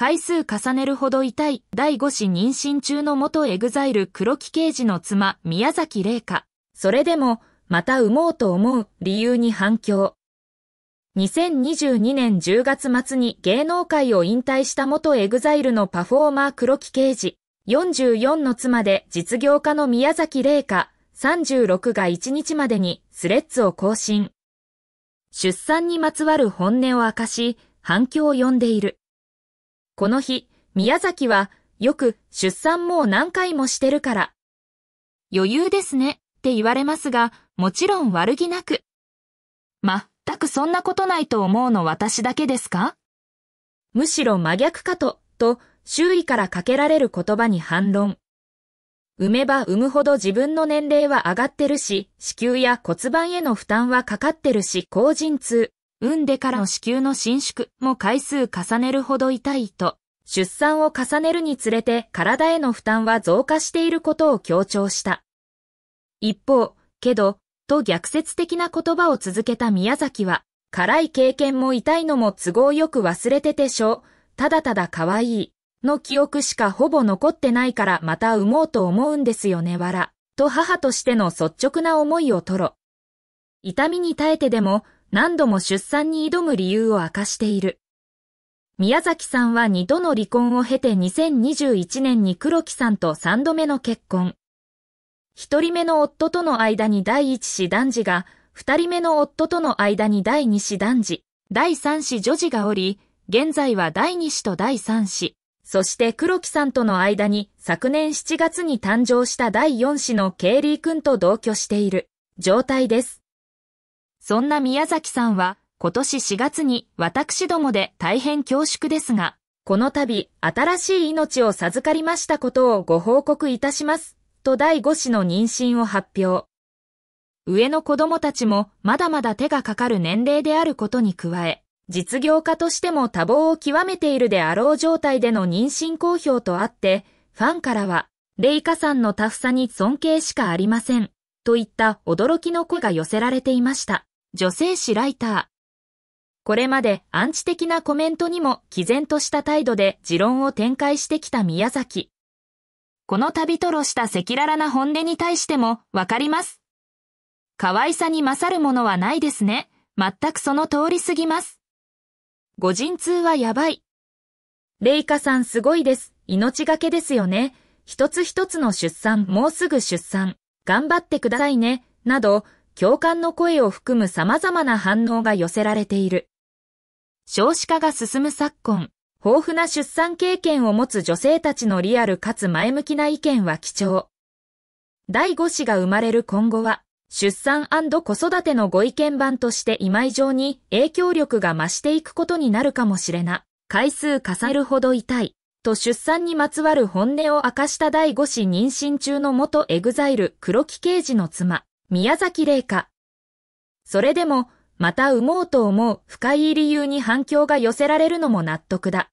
回数重ねるほど痛い第5子妊娠中の元エグザイル黒木刑事の妻宮崎玲香。それでも、また産もうと思う理由に反響。2022年10月末に芸能界を引退した元エグザイルのパフォーマー黒木刑事。44の妻で実業家の宮崎玲香36が1日までにスレッズを更新。出産にまつわる本音を明かし、反響を呼んでいる。この日、宮崎は、よく出産もう何回もしてるから。余裕ですねって言われますが、もちろん悪気なく。まったくそんなことないと思うの私だけですかむしろ真逆かと、と周囲からかけられる言葉に反論。産めば産むほど自分の年齢は上がってるし、子宮や骨盤への負担はかかってるし、高陣痛。産んでからの子宮の伸縮も回数重ねるほど痛いと、出産を重ねるにつれて体への負担は増加していることを強調した。一方、けど、と逆説的な言葉を続けた宮崎は、辛い経験も痛いのも都合よく忘れててしょ、う、ただただ可愛い、の記憶しかほぼ残ってないからまた産もうと思うんですよねわら、と母としての率直な思いを吐ろ。痛みに耐えてでも、何度も出産に挑む理由を明かしている。宮崎さんは2度の離婚を経て2021年に黒木さんと3度目の結婚。1人目の夫との間に第1子男児が、2人目の夫との間に第2子男児、第3子女児がおり、現在は第2子と第3子、そして黒木さんとの間に昨年7月に誕生した第4子のケイリー君と同居している状態です。そんな宮崎さんは、今年4月に私どもで大変恐縮ですが、この度、新しい命を授かりましたことをご報告いたします、と第5子の妊娠を発表。上の子供たちもまだまだ手がかかる年齢であることに加え、実業家としても多忙を極めているであろう状態での妊娠公表とあって、ファンからは、レイカさんのタフさに尊敬しかありません、といった驚きの声が寄せられていました。女性誌ライター。これまでアンチ的なコメントにも毅然とした態度で持論を展開してきた宮崎。この旅とろした赤裸々な本音に対してもわかります。可愛さに勝るものはないですね。全くその通りすぎます。ご人通はやばい。レイカさんすごいです。命がけですよね。一つ一つの出産、もうすぐ出産、頑張ってくださいね、など、共感の声を含む様々な反応が寄せられている。少子化が進む昨今、豊富な出産経験を持つ女性たちのリアルかつ前向きな意見は貴重。第5子が生まれる今後は、出産子育てのご意見版として今以上に影響力が増していくことになるかもしれな。回数重ねるほど痛い。と出産にまつわる本音を明かした第5子妊娠中の元エグザイル黒木刑事の妻。宮崎麗華。それでも、また産もうと思う深い理由に反響が寄せられるのも納得だ。